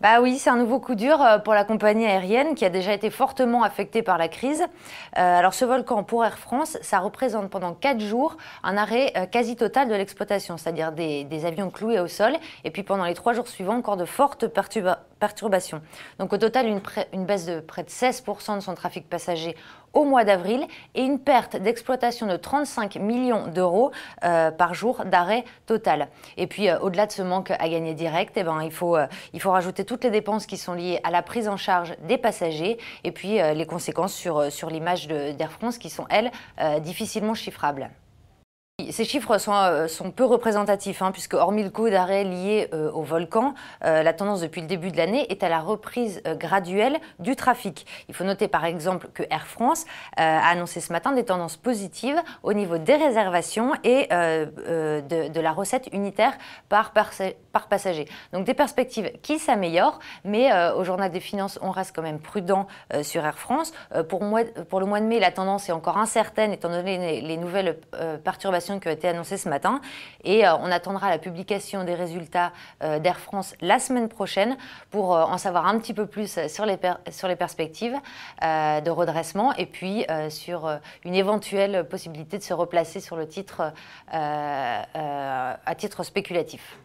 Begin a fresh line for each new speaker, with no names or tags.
Bah oui, c'est un nouveau coup dur euh, pour la compagnie aérienne qui a déjà été fortement affectée par la crise. Euh, alors ce volcan pour Air France, ça représente pendant quatre jours un arrêt euh, quasi total de l'exploitation, c'est-à-dire des, avions cloués au sol. Et puis pendant les trois jours suivants, encore de fortes perturbations perturbations. Donc au total, une, baisse de près de 16% de son trafic passager au mois d'avril et une perte d'exploitation de 35 millions d'euros euh, par jour d'arrêt total. Et puis, euh, au-delà de ce manque à gagner direct, eh ben, euh, il, faut, rajouter toutes les dépenses qui sont liées à la prise en charge des passagers et puis les conséquences sur, sur l'image d'Air France qui sont, elles, difficilement chiffrables. Ces chiffres sont, euh, sont peu représentatifs, hein, puisque hormis le coup d'arrêt lié euh, au volcan, euh, la tendance depuis le début de l'année est à la reprise graduelle du trafic. Il faut noter par exemple que Air France a annoncé ce matin des tendances positives au niveau des réservations et de, la recette unitaire par, par, par, passager. Donc des perspectives qui s'améliorent, mais au journal des finances, on reste quand même prudent sur Air France. Pour, moi, pour, le mois de mai, la tendance est encore incertaine étant donné les nouvelles perturbations qui a été annoncée ce matin. Et euh, on attendra la publication des résultats euh, d'Air France la semaine prochaine pour euh, en savoir un petit peu plus sur les, sur les perspectives de redressement et puis sur une éventuelle possibilité de se replacer sur le titre à titre spéculatif.